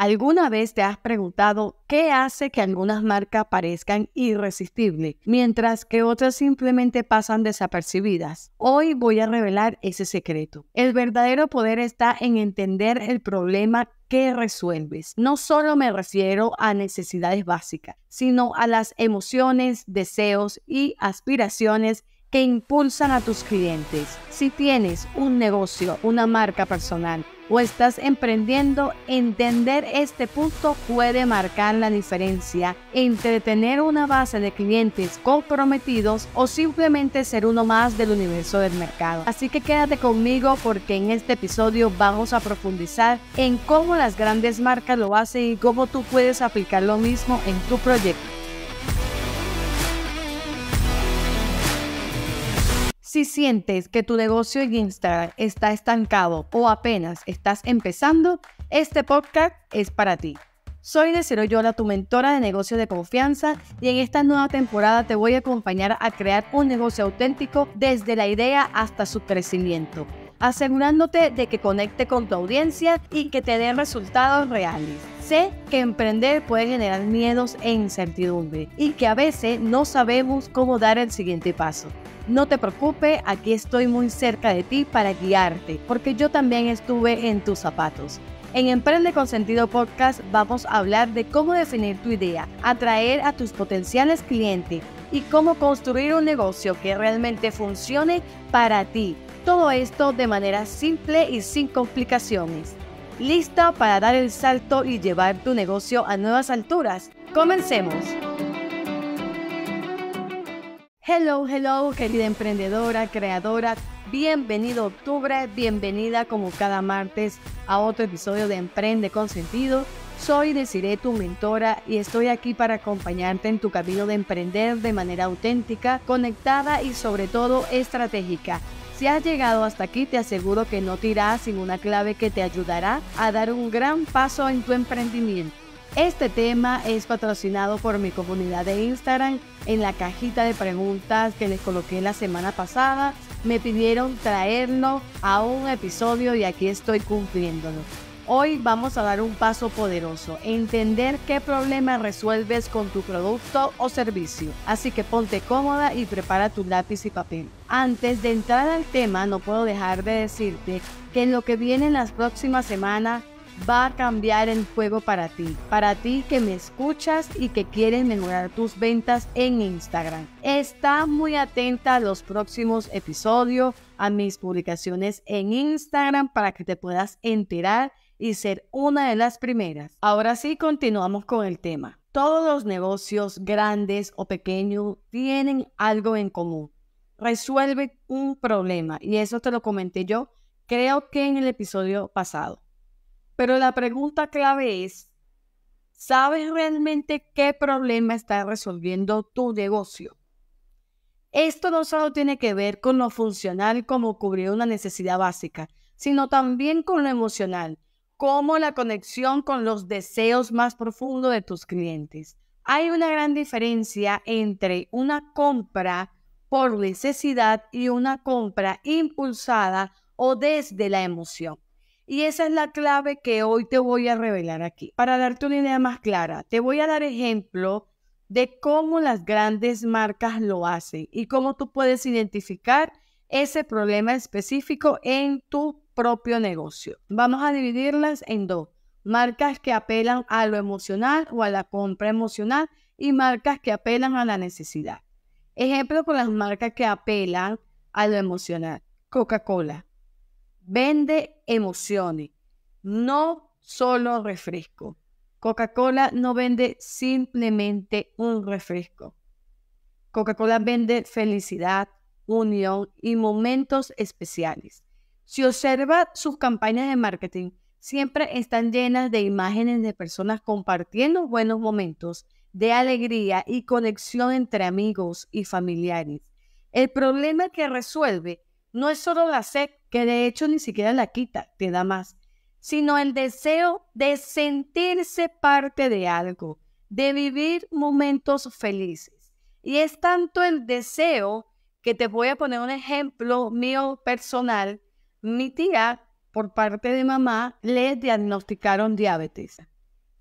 ¿Alguna vez te has preguntado qué hace que algunas marcas parezcan irresistibles, mientras que otras simplemente pasan desapercibidas? Hoy voy a revelar ese secreto. El verdadero poder está en entender el problema que resuelves. No solo me refiero a necesidades básicas, sino a las emociones, deseos y aspiraciones que impulsan a tus clientes. Si tienes un negocio, una marca personal, o estás emprendiendo, entender este punto puede marcar la diferencia entre tener una base de clientes comprometidos o simplemente ser uno más del universo del mercado. Así que quédate conmigo porque en este episodio vamos a profundizar en cómo las grandes marcas lo hacen y cómo tú puedes aplicar lo mismo en tu proyecto. Si sientes que tu negocio en Instagram está estancado o apenas estás empezando, este podcast es para ti. Soy de Yola, tu mentora de negocio de confianza, y en esta nueva temporada te voy a acompañar a crear un negocio auténtico desde la idea hasta su crecimiento, asegurándote de que conecte con tu audiencia y que te dé resultados reales. Sé que emprender puede generar miedos e incertidumbre y que a veces no sabemos cómo dar el siguiente paso. No te preocupes, aquí estoy muy cerca de ti para guiarte, porque yo también estuve en tus zapatos. En Emprende con Sentido Podcast vamos a hablar de cómo definir tu idea, atraer a tus potenciales clientes y cómo construir un negocio que realmente funcione para ti. Todo esto de manera simple y sin complicaciones. ¿Lista para dar el salto y llevar tu negocio a nuevas alturas? Comencemos. Hello, hello, querida emprendedora, creadora. Bienvenido octubre, bienvenida como cada martes a otro episodio de Emprende con Sentido. Soy Desiree, tu mentora, y estoy aquí para acompañarte en tu camino de emprender de manera auténtica, conectada y sobre todo estratégica. Si has llegado hasta aquí, te aseguro que no te irás sin una clave que te ayudará a dar un gran paso en tu emprendimiento. Este tema es patrocinado por mi comunidad de Instagram. En la cajita de preguntas que les coloqué la semana pasada, me pidieron traerlo a un episodio y aquí estoy cumpliéndolo. Hoy vamos a dar un paso poderoso, entender qué problema resuelves con tu producto o servicio. Así que ponte cómoda y prepara tu lápiz y papel. Antes de entrar al tema, no puedo dejar de decirte que en lo que viene en las próximas semanas, va a cambiar el juego para ti, para ti que me escuchas y que quieres mejorar tus ventas en Instagram. Está muy atenta a los próximos episodios, a mis publicaciones en Instagram para que te puedas enterar y ser una de las primeras. Ahora sí, continuamos con el tema. Todos los negocios grandes o pequeños tienen algo en común. Resuelve un problema y eso te lo comenté yo, creo que en el episodio pasado pero la pregunta clave es, ¿sabes realmente qué problema está resolviendo tu negocio? Esto no solo tiene que ver con lo funcional como cubrir una necesidad básica, sino también con lo emocional, como la conexión con los deseos más profundos de tus clientes. Hay una gran diferencia entre una compra por necesidad y una compra impulsada o desde la emoción. Y esa es la clave que hoy te voy a revelar aquí. Para darte una idea más clara, te voy a dar ejemplo de cómo las grandes marcas lo hacen y cómo tú puedes identificar ese problema específico en tu propio negocio. Vamos a dividirlas en dos. Marcas que apelan a lo emocional o a la compra emocional y marcas que apelan a la necesidad. Ejemplo con las marcas que apelan a lo emocional. Coca-Cola vende emociones, no solo refresco. Coca-Cola no vende simplemente un refresco. Coca-Cola vende felicidad, unión y momentos especiales. Si observa sus campañas de marketing, siempre están llenas de imágenes de personas compartiendo buenos momentos de alegría y conexión entre amigos y familiares. El problema que resuelve no es solo la sed que de hecho ni siquiera la quita, te da más, sino el deseo de sentirse parte de algo, de vivir momentos felices. Y es tanto el deseo que te voy a poner un ejemplo mío personal. Mi tía, por parte de mamá, le diagnosticaron diabetes,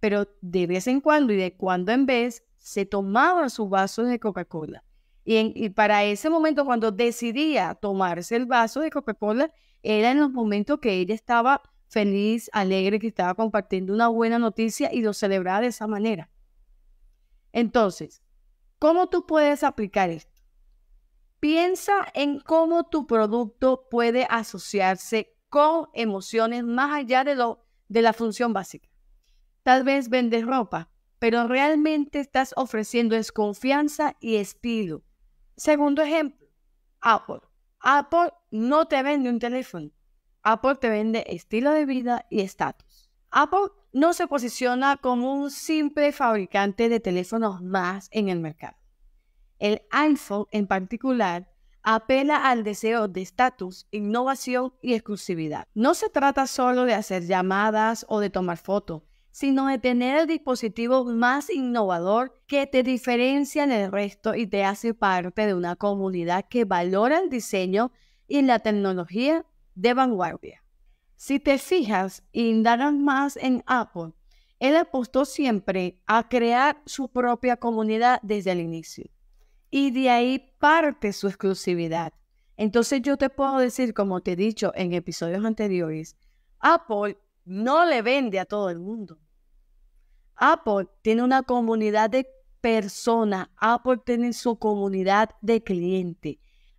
pero de vez en cuando y de cuando en vez se tomaba su vaso de Coca-Cola. Y, para ese momento, cuando decidía tomarse el vaso de Coca-Cola, era en los momentos que ella estaba feliz, alegre, que estaba compartiendo una buena noticia y lo celebraba de esa manera. Entonces, ¿cómo tú puedes aplicar esto? Piensa en cómo tu producto puede asociarse con emociones más allá de, lo, de la función básica. Tal vez vendes ropa, pero realmente estás ofreciendo desconfianza y estilo. Segundo ejemplo, Apple. Apple no te vende un teléfono. Apple te vende estilo de vida y estatus. Apple no se posiciona como un simple fabricante de teléfonos más en el mercado. El iPhone en particular apela al deseo de estatus, innovación y exclusividad. No se trata solo de hacer llamadas o de tomar fotos sino de tener el dispositivo más innovador que te diferencia del resto y te hace parte de una comunidad que valora el diseño y la tecnología de vanguardia. Si te fijas y indagas más en Apple, él apostó siempre a crear su propia comunidad desde el inicio. Y de ahí parte su exclusividad. Entonces yo te puedo decir, como te he dicho en episodios anteriores, Apple no le vende a todo el mundo. Apple tiene una comunidad de personas, Apple tiene su comunidad de clientes.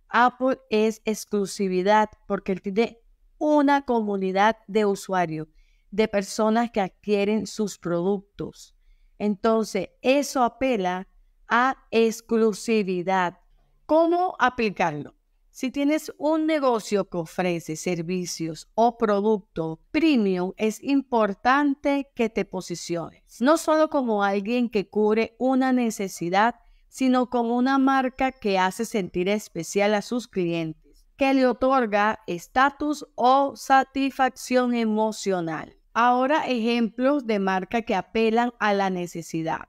Apple es exclusividad porque él tiene una comunidad de usuarios, de personas que adquieren sus productos. Entonces, eso apela a exclusividad. ¿Cómo aplicarlo? Si tienes un negocio que ofrece servicios o producto premium, es importante que te posiciones, no solo como alguien que cubre una necesidad, sino como una marca que hace sentir especial a sus clientes, que le otorga estatus o satisfacción emocional. Ahora ejemplos de marca que apelan a la necesidad.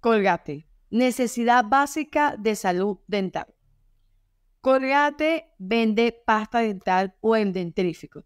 Colgate. Necesidad básica de salud dental. Colgate vende pasta dental o dentrífico.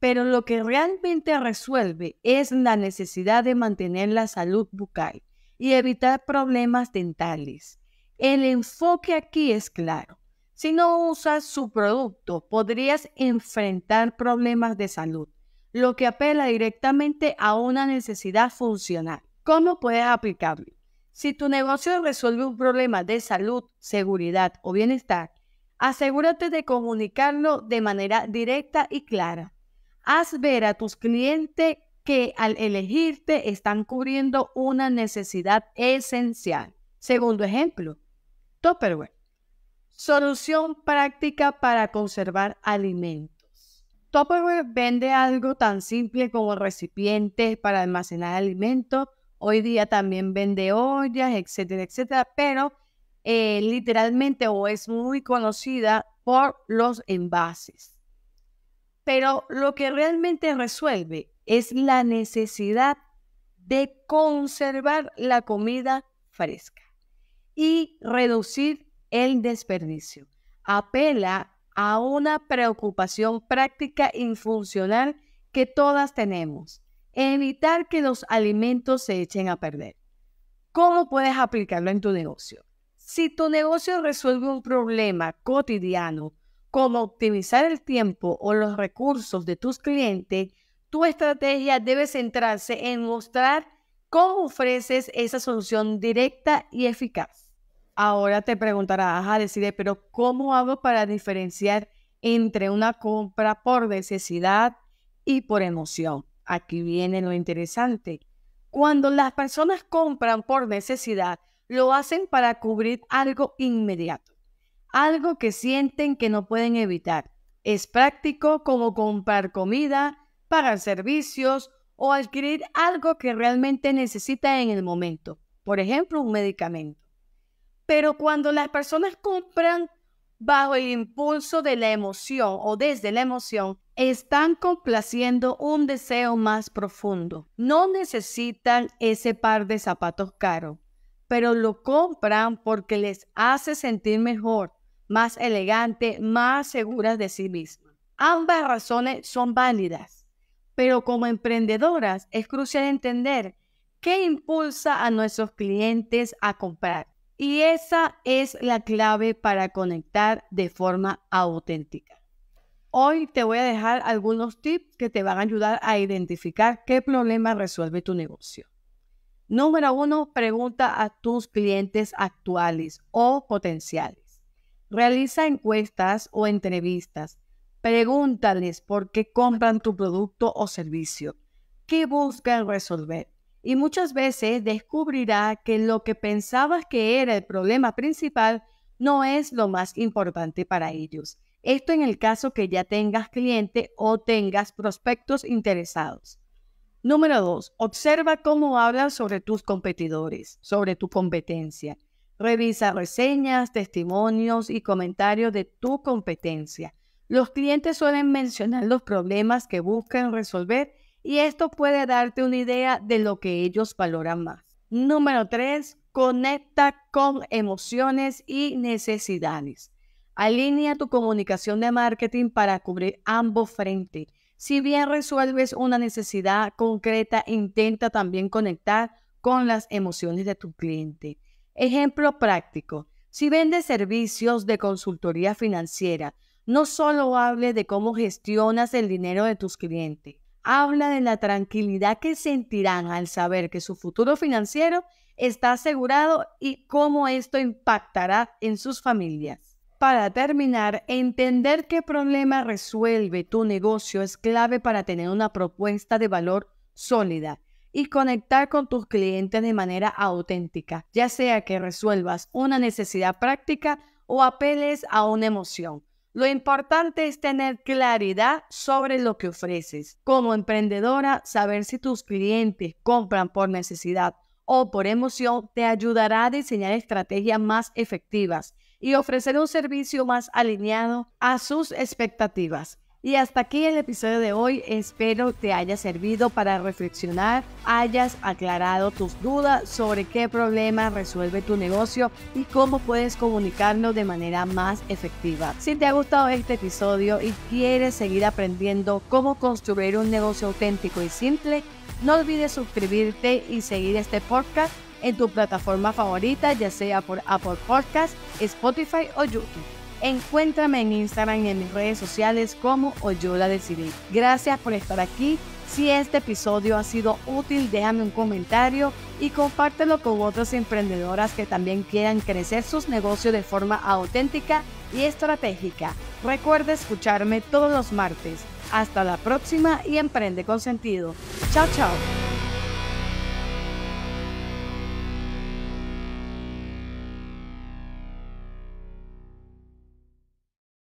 pero lo que realmente resuelve es la necesidad de mantener la salud bucal y evitar problemas dentales. El enfoque aquí es claro. Si no usas su producto, podrías enfrentar problemas de salud, lo que apela directamente a una necesidad funcional. ¿Cómo puedes aplicarlo? Si tu negocio resuelve un problema de salud, seguridad o bienestar, Asegúrate de comunicarlo de manera directa y clara. Haz ver a tus clientes que al elegirte están cubriendo una necesidad esencial. Segundo ejemplo, Topperware. Solución práctica para conservar alimentos. Tupperware vende algo tan simple como recipientes para almacenar alimentos. Hoy día también vende ollas, etcétera, etcétera, pero eh, literalmente o es muy conocida por los envases. Pero lo que realmente resuelve es la necesidad de conservar la comida fresca y reducir el desperdicio. Apela a una preocupación práctica y funcional que todas tenemos, evitar que los alimentos se echen a perder. ¿Cómo puedes aplicarlo en tu negocio? Si tu negocio resuelve un problema cotidiano, como optimizar el tiempo o los recursos de tus clientes, tu estrategia debe centrarse en mostrar cómo ofreces esa solución directa y eficaz. Ahora te preguntarás, a ah, decide, pero ¿cómo hago para diferenciar entre una compra por necesidad y por emoción? Aquí viene lo interesante. Cuando las personas compran por necesidad, lo hacen para cubrir algo inmediato, algo que sienten que no pueden evitar. Es práctico como comprar comida, pagar servicios o adquirir algo que realmente necesita en el momento, por ejemplo, un medicamento. Pero cuando las personas compran bajo el impulso de la emoción o desde la emoción, están complaciendo un deseo más profundo. No necesitan ese par de zapatos caros pero lo compran porque les hace sentir mejor, más elegante, más seguras de sí mismas. Ambas razones son válidas, pero como emprendedoras es crucial entender qué impulsa a nuestros clientes a comprar. Y esa es la clave para conectar de forma auténtica. Hoy te voy a dejar algunos tips que te van a ayudar a identificar qué problema resuelve tu negocio. Número uno, pregunta a tus clientes actuales o potenciales. Realiza encuestas o entrevistas. Pregúntales por qué compran tu producto o servicio, qué buscan resolver. Y muchas veces descubrirá que lo que pensabas que era el problema principal no es lo más importante para ellos. Esto en el caso que ya tengas cliente o tengas prospectos interesados. Número dos, observa cómo hablas sobre tus competidores, sobre tu competencia. Revisa reseñas, testimonios y comentarios de tu competencia. Los clientes suelen mencionar los problemas que buscan resolver y esto puede darte una idea de lo que ellos valoran más. Número tres, conecta con emociones y necesidades. Alinea tu comunicación de marketing para cubrir ambos frentes si bien resuelves una necesidad concreta, intenta también conectar con las emociones de tu cliente. Ejemplo práctico. Si vendes servicios de consultoría financiera, no solo hable de cómo gestionas el dinero de tus clientes, habla de la tranquilidad que sentirán al saber que su futuro financiero está asegurado y cómo esto impactará en sus familias. Para terminar, entender qué problema resuelve tu negocio es clave para tener una propuesta de valor sólida y conectar con tus clientes de manera auténtica, ya sea que resuelvas una necesidad práctica o apeles a una emoción. Lo importante es tener claridad sobre lo que ofreces. Como emprendedora, saber si tus clientes compran por necesidad o por emoción te ayudará a diseñar estrategias más efectivas y ofrecer un servicio más alineado a sus expectativas. Y hasta aquí el episodio de hoy. Espero te haya servido para reflexionar, hayas aclarado tus dudas sobre qué problema resuelve tu negocio y cómo puedes comunicarlo de manera más efectiva. Si te ha gustado este episodio y quieres seguir aprendiendo cómo construir un negocio auténtico y simple, no olvides suscribirte y seguir este podcast en tu plataforma favorita, ya sea por Apple Podcast, Spotify o YouTube. Encuéntrame en Instagram y en mis redes sociales como Oyola Decidí. Gracias por estar aquí. Si este episodio ha sido útil, déjame un comentario y compártelo con otras emprendedoras que también quieran crecer sus negocios de forma auténtica y estratégica. Recuerda escucharme todos los martes. Hasta la próxima y emprende con sentido. Chao, chao.